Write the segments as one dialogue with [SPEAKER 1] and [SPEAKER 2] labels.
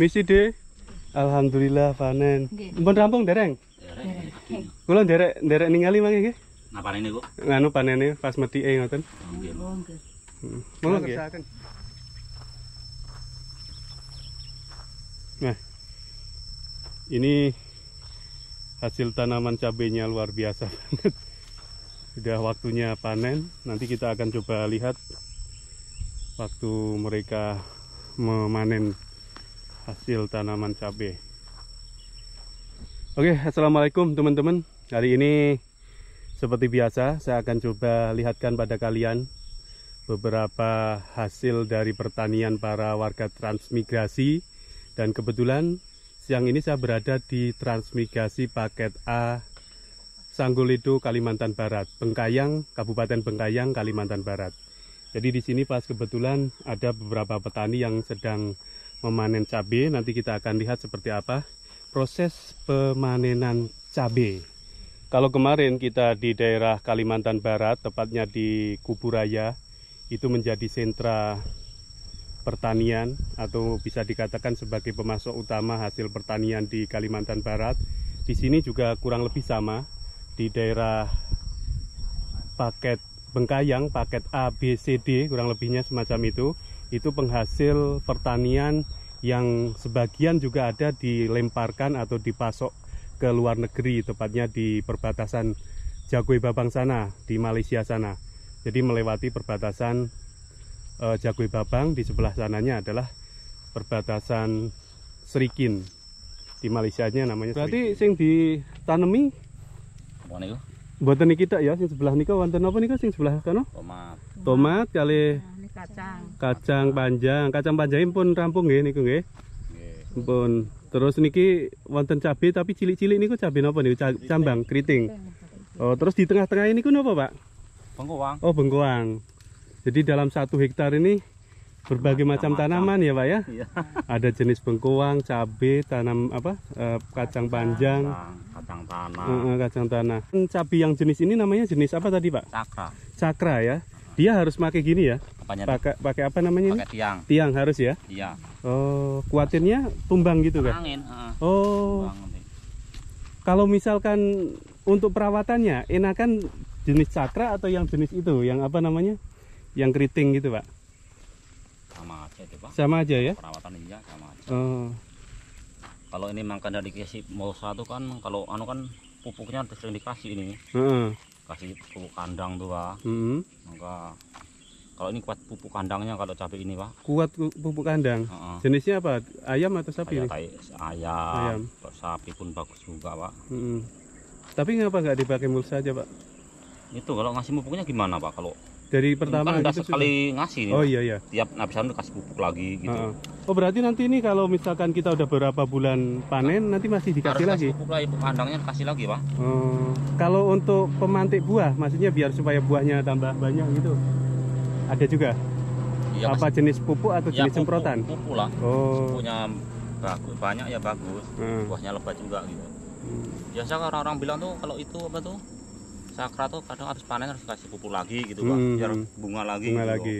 [SPEAKER 1] misi de alhamdulillah panen mbon rampung dereng kula derek derek ningali mangke nggih
[SPEAKER 2] napa nene kok nganu
[SPEAKER 1] panene pas metike ngoten nggih hmm. monggo nggih nah ini hasil tanaman cabenya luar biasa banget sudah waktunya panen nanti kita akan coba lihat waktu mereka memanen hasil tanaman cabai Oke Assalamualaikum teman-teman hari ini seperti biasa saya akan coba lihatkan pada kalian beberapa hasil dari pertanian para warga transmigrasi dan kebetulan siang ini saya berada di transmigrasi paket A Sanggulido Kalimantan Barat Bengkayang Kabupaten Bengkayang Kalimantan Barat jadi di sini pas kebetulan ada beberapa petani yang sedang memanen cabai. Nanti kita akan lihat seperti apa proses pemanenan cabai. Kalau kemarin kita di daerah Kalimantan Barat, tepatnya di Kuburaya, itu menjadi sentra pertanian atau bisa dikatakan sebagai pemasok utama hasil pertanian di Kalimantan Barat. Di sini juga kurang lebih sama di daerah paket Bengkayang, paket A, B, C, D, kurang lebihnya semacam itu itu penghasil pertanian yang sebagian juga ada dilemparkan atau dipasok ke luar negeri, tepatnya di perbatasan Jagoi Babang sana, di Malaysia sana. Jadi melewati perbatasan e, eh, Jagoi Babang, di sebelah sananya adalah perbatasan Serikin. Di Malaysia nya namanya Berarti Serikin. sing ditanemi? Bukan Buat Buatan kita ya, sing sebelah nika, wonten apa nika sing sebelah kano? Tomat. Tomat kali nah, kacang. Kacang panjang, kacang panjang pun rampung nggih niku nggih. Pun terus niki wonten cabe tapi cilik-cilik niku cabe napa nih cabang keriting. Oh, terus di tengah-tengah ini niku napa, Pak? Bengkoang. Oh, bengkoang. Jadi dalam satu hektar ini berbagai macam, macam tanaman ya, Pak ya.
[SPEAKER 2] Iya.
[SPEAKER 1] Ada jenis bengkoang, cabe, tanam apa? Eh, kacang panjang.
[SPEAKER 2] Kacang tanah.
[SPEAKER 1] kacang tanah. Cabe yang jenis ini namanya jenis apa tadi, Pak? Cakra. Cakra ya. Dia harus pakai gini ya? pakai pakai apa namanya? Pakai tiang. Tiang harus ya? Iya. Oh, kuatirnya tumbang gitu kan?
[SPEAKER 2] Angin. Uh,
[SPEAKER 1] oh. kalau misalkan untuk perawatannya enakan jenis cakra atau yang jenis itu yang apa namanya yang keriting gitu pak
[SPEAKER 2] sama aja deh pak sama aja ya perawatan iya sama aja oh. kalau ini makan dari kasih mau satu kan kalau anu kan pupuknya sering dikasih ini -uh kasih pupuk kandang tuh pak hmm. maka kalau ini kuat pupuk kandangnya kalau cabai ini pak
[SPEAKER 1] kuat pupuk kandang uh -uh. jenisnya apa ayam atau sapi ayam, ayam, ayam.
[SPEAKER 2] sapi pun bagus juga pak
[SPEAKER 1] hmm. tapi ngapa nggak dipakai mulsa aja pak
[SPEAKER 2] itu kalau ngasih pupuknya gimana pak kalau
[SPEAKER 1] dari pertama kita kan sekali sudah. ngasih ya. oh iya
[SPEAKER 2] iya tiap nabisan udah kasih pupuk lagi gitu
[SPEAKER 1] oh berarti nanti ini kalau misalkan kita udah berapa bulan panen nanti masih dikasih Harus lagi
[SPEAKER 2] pupuk lagi kandangnya dikasih lagi pak
[SPEAKER 1] uh, kalau untuk pemantik buah maksudnya biar supaya buahnya tambah banyak gitu ada juga ya, apa jenis pupuk atau ya, jenis pupuk, semprotan pupuk lah oh. pupuknya
[SPEAKER 2] bagus banyak ya bagus hmm. buahnya lebat juga gitu hmm. biasa orang-orang bilang tuh kalau itu apa tuh sakra tuh kadang harus panen harus kasih pupuk lagi gitu pak hmm, biar hmm. bunga lagi bunga gitu. lagi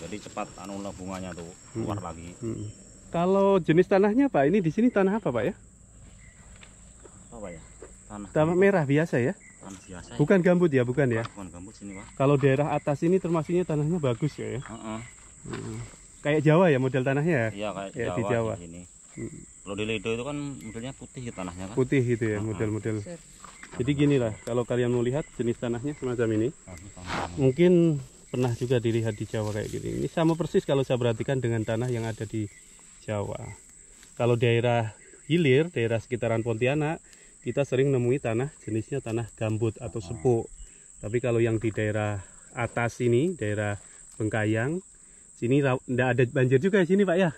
[SPEAKER 2] jadi cepat anu lah bunganya tuh hmm. keluar hmm. lagi hmm.
[SPEAKER 1] kalau jenis tanahnya pak ini di sini tanah apa pak ya
[SPEAKER 2] apa ya tanah
[SPEAKER 1] tanah merah biasa ya tanah biasa ya. bukan ya. gambut ya bukan ya bukan gambut sini pak kalau daerah atas ini termasuknya tanahnya bagus ya ya uh -uh. Hmm. kayak Jawa ya model tanahnya ya iya kayak Jawa, di Jawa. Di
[SPEAKER 2] sini. Hmm. Kalau di Lido itu kan modelnya putih ya tanahnya kan. Putih gitu ya model-model. Uh -huh.
[SPEAKER 1] Jadi gini lah, kalau kalian mau lihat jenis tanahnya semacam ini. Mungkin pernah juga dilihat di Jawa kayak gini. Ini sama persis kalau saya perhatikan dengan tanah yang ada di Jawa. Kalau daerah hilir, daerah sekitaran Pontianak, kita sering nemui tanah jenisnya tanah gambut atau sepuk. Tapi kalau yang di daerah atas ini, daerah Bengkayang, sini tidak ada banjir juga sini Pak ya?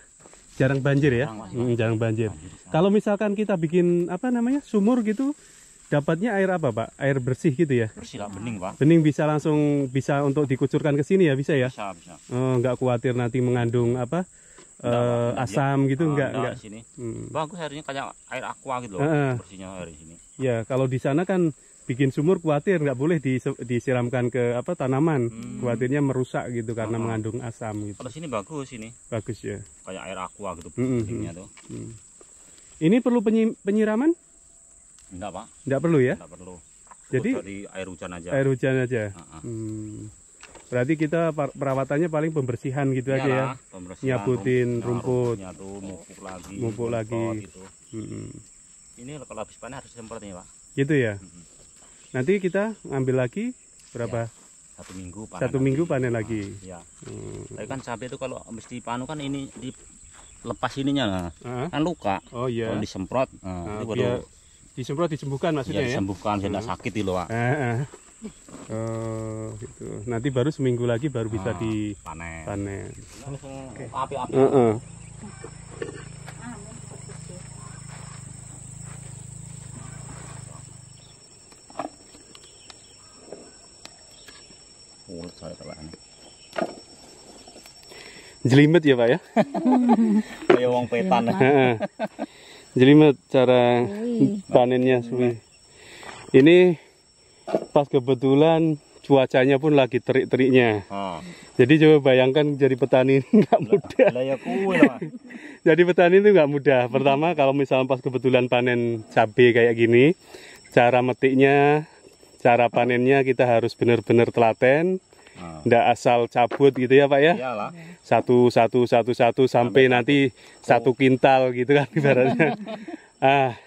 [SPEAKER 1] Jarang banjir ya? hmm, jarang banjir. Kalau misalkan kita bikin apa namanya sumur gitu, dapatnya air apa pak? Air bersih gitu ya? Bersih lah, bening pak. Bening bisa langsung bisa untuk dikucurkan ke sini ya bisa ya? Bisa, bisa. Oh, nggak khawatir nanti mengandung apa?
[SPEAKER 2] Enggak, uh, eh, asam gitu enggak enggak, enggak. sini hmm. bagus airnya kayak air aqua gitu loh uh, bersihnya air di sini
[SPEAKER 1] ya kalau di sana kan bikin sumur khawatir nggak boleh disiramkan ke apa tanaman hmm. khawatirnya merusak gitu karena uh mengandung
[SPEAKER 2] asam gitu kalau sini bagus ini bagus ya kayak air aqua gitu mm -hmm. tuh hmm.
[SPEAKER 1] ini perlu penyiraman
[SPEAKER 2] Enggak, Pak. Enggak perlu ya? Enggak perlu. Jadi dari air hujan aja. Air hujan aja. Uh -huh.
[SPEAKER 1] hmm. Berarti kita perawatannya paling pembersihan gitu aja ya. Pembersihan, Nyabutin rumput. Nyatu, mupuk lagi. Mupuk lagi. Gitu. -hmm.
[SPEAKER 2] Ini kalau habis panen harus semprot ya, Pak.
[SPEAKER 1] Gitu ya. -hmm. Nanti kita ngambil lagi berapa? Ya
[SPEAKER 2] satu minggu panen satu lagi. minggu panen ah, lagi nah, ya hmm. tapi kan cabai itu kalau mesti panu kan ini dilepas ininya nah. Uh -huh. kan luka oh iya kalau disemprot nah, uh, itu baru
[SPEAKER 1] disemprot disembuhkan maksudnya iya, ya? disembuhkan, ya? tidak hmm. sakit loh Pak. Oh, gitu. Nanti baru seminggu lagi baru
[SPEAKER 2] bisa ah, dipanen.
[SPEAKER 1] Panen. Api api. Uh -uh. Jelimet ya, Pak ya.
[SPEAKER 2] Kayak uang petan.
[SPEAKER 1] Jadi cara panennya semua. Ini pas kebetulan cuacanya pun lagi terik-teriknya. Ah. Jadi coba bayangkan jadi petani nggak mudah.
[SPEAKER 2] Ya
[SPEAKER 1] jadi petani itu nggak mudah. Pertama kalau misalnya pas kebetulan panen cabai kayak gini, cara metiknya, cara panennya kita harus benar-benar telaten. Ah. ndak asal cabut gitu ya pak ya satu satu satu satu sampai, sampai nanti satu oh. kintal gitu kan ibaratnya ah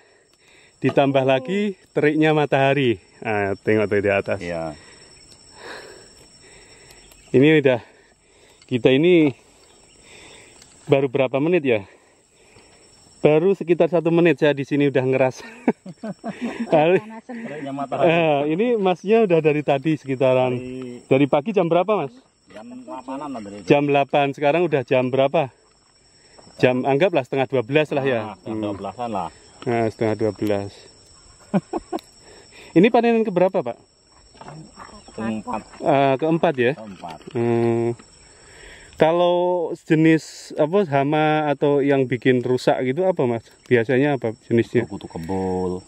[SPEAKER 1] ditambah oh. lagi teriknya matahari ah tengok tuh di atas ya. ini udah kita ini baru berapa menit ya baru sekitar satu menit saya di sini udah ngeras.
[SPEAKER 2] eh,
[SPEAKER 1] ini masnya udah dari tadi sekitaran dari, dari pagi jam berapa mas? Jam delapan Jam 8 sekarang udah jam berapa? Jam anggaplah setengah dua belas lah ya. Ah, setengah hmm. dua lah. Nah, setengah 12. ini panenan keberapa pak?
[SPEAKER 2] Keempat. Uh, keempat ya? Keempat.
[SPEAKER 1] Hmm. Kalau jenis apa hama atau yang bikin rusak gitu apa mas? Biasanya apa jenisnya? Kutu kebul.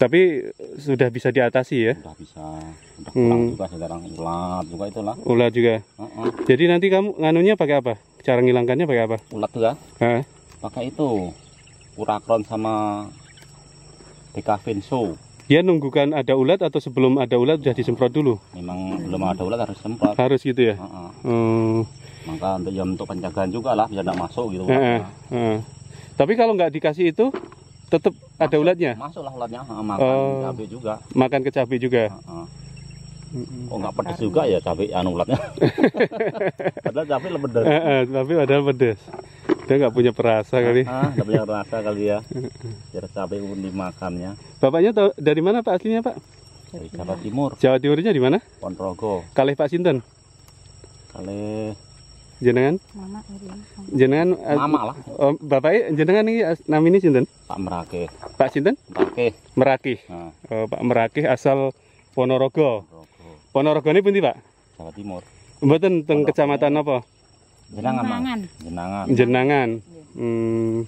[SPEAKER 1] Tapi sudah bisa diatasi ya? Sudah bisa. Sudah hmm. kurang hmm. juga
[SPEAKER 2] sekarang ulat juga itulah. Ulat juga. Uh -uh.
[SPEAKER 1] Jadi nanti kamu nganunya pakai apa? Cara ngilangkannya pakai apa? Ulat juga. Uh. Pakai itu urakron sama
[SPEAKER 2] dekafin so.
[SPEAKER 1] Ya, nunggukan ada ulat atau sebelum ada ulat sudah disemprot dulu?
[SPEAKER 2] Memang belum ada ulat harus semprot. Harus gitu ya? Uh -uh. Hmm maka untuk ya untuk penjagaan juga lah bisa tidak masuk gitu Uh, tapi kalau nggak dikasih
[SPEAKER 1] itu tetap masuk, ada ulatnya masuklah ulatnya makan uh, cabe juga makan ke cabe juga uh,
[SPEAKER 2] uh. Oh nggak pedes juga ya cabe anu ulatnya. padahal cabe lebih pedes. Uh, uh,
[SPEAKER 1] tapi padahal pedes. Dia nggak punya perasa kali. Ah, nggak punya perasa
[SPEAKER 2] kali ya. Biar cabe pun dimakannya.
[SPEAKER 1] Bapaknya tahu dari mana Pak aslinya Pak? Dari Jawa Timur. Jawa Timurnya di mana? Ponorogo. Kalih Pak Sinten? Kalih jenengan jenengan eh, mama lah oh, bapak eh, jenengan ini eh, nama ini sinten pak meraki pak sinten meraki meraki nah. oh, pak meraki asal ponorogo ponorogo, ini pundi pak jawa timur mboten teng kecamatan apa
[SPEAKER 2] jenangan jenangan jenangan,
[SPEAKER 1] jenangan. Hmm.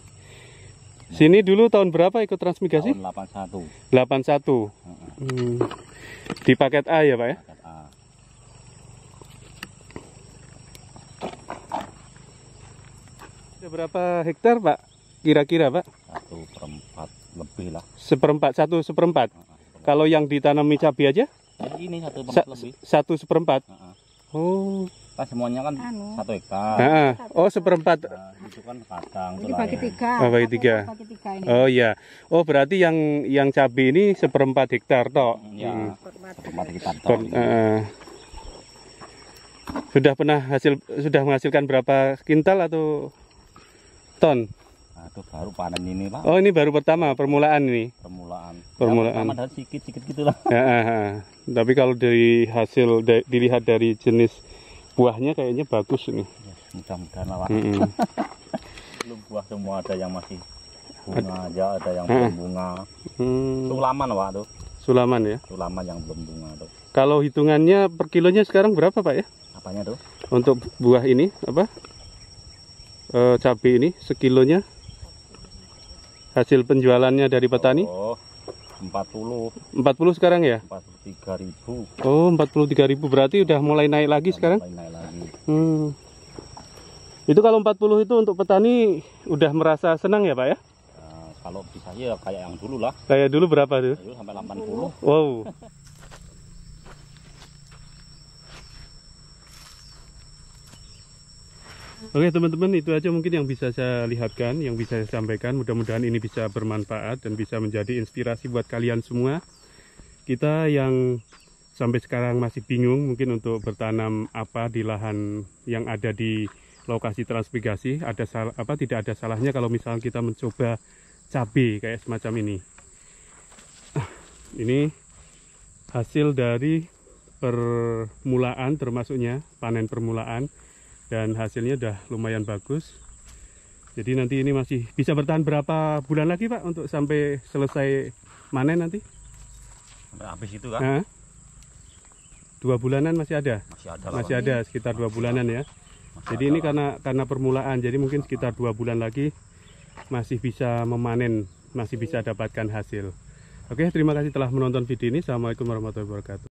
[SPEAKER 1] Sini dulu tahun berapa ikut transmigrasi? Delapan satu. Delapan satu. Hmm. Di paket A ya, Pak ya? Ada berapa hektar Pak? Kira-kira Pak?
[SPEAKER 2] Satu perempat lebih lah.
[SPEAKER 1] Seperempat, satu seperempat. seperempat. Kalau yang ditanami cabai aja? Jadi ini satu perempat Sa lebih. Satu
[SPEAKER 2] seperempat. Uh -huh. Oh. Kan semuanya kan anu. satu hektar. Nah,
[SPEAKER 1] oh seperempat.
[SPEAKER 2] Nah, itu kan kacang. Ini bagi ya. tiga. Oh, bagi tiga. Bagi tiga ini. Oh iya.
[SPEAKER 1] Oh berarti yang yang cabai ini seperempat hektar toh? Ya. Seperempat hektar. Toh. Uh, sudah pernah hasil sudah menghasilkan berapa kintal atau? ton.
[SPEAKER 2] aduh baru panen ini pak. Oh
[SPEAKER 1] ini baru pertama permulaan ini.
[SPEAKER 2] Permulaan. Ya, permulaan. Gitu ya, sedikit sedikit gitulah.
[SPEAKER 1] Ya, ah, ya, ah. ya. Tapi kalau dari hasil dilihat dari jenis buahnya kayaknya bagus ini. Yes, ya,
[SPEAKER 2] Mudah-mudahan lah Mm -hmm. Belum buah semua ada yang masih bunga aja, ada yang ah, belum bunga. Hmm. Sulaman pak tuh. Sulaman ya. Sulaman yang belum bunga
[SPEAKER 1] tuh. Kalau hitungannya per kilonya sekarang berapa pak ya? Apanya tuh? Untuk buah ini apa? uh, cabai ini sekilonya? Hasil penjualannya dari petani? Oh,
[SPEAKER 2] 40.
[SPEAKER 1] 40 sekarang ya?
[SPEAKER 2] 43 ribu.
[SPEAKER 1] Oh, 43 ribu berarti udah mulai naik lagi sekarang? Mulai naik lagi. Hmm. Itu kalau 40 itu untuk petani udah merasa senang ya Pak ya? Nah,
[SPEAKER 2] kalau bisa ya kayak yang dulu lah.
[SPEAKER 1] Kayak dulu berapa tuh? Dulu
[SPEAKER 2] sampai 80. Wow.
[SPEAKER 1] Oke teman-teman itu aja mungkin yang bisa saya lihatkan, yang bisa saya sampaikan. Mudah-mudahan ini bisa bermanfaat dan bisa menjadi inspirasi buat kalian semua. Kita yang sampai sekarang masih bingung mungkin untuk bertanam apa di lahan yang ada di lokasi transmigrasi, ada salah, apa tidak ada salahnya kalau misalnya kita mencoba cabai kayak semacam ini. Ah, ini hasil dari permulaan termasuknya panen permulaan dan hasilnya udah lumayan bagus jadi nanti ini masih bisa bertahan berapa bulan lagi Pak untuk sampai selesai manen nanti
[SPEAKER 2] habis itu kan nah,
[SPEAKER 1] dua bulanan masih ada masih ada, masih ada sekitar masih dua bulanan ya masih jadi ini karena karena permulaan jadi mungkin sekitar dua bulan lagi masih bisa memanen masih bisa dapatkan hasil oke terima kasih telah menonton video ini assalamualaikum warahmatullahi wabarakatuh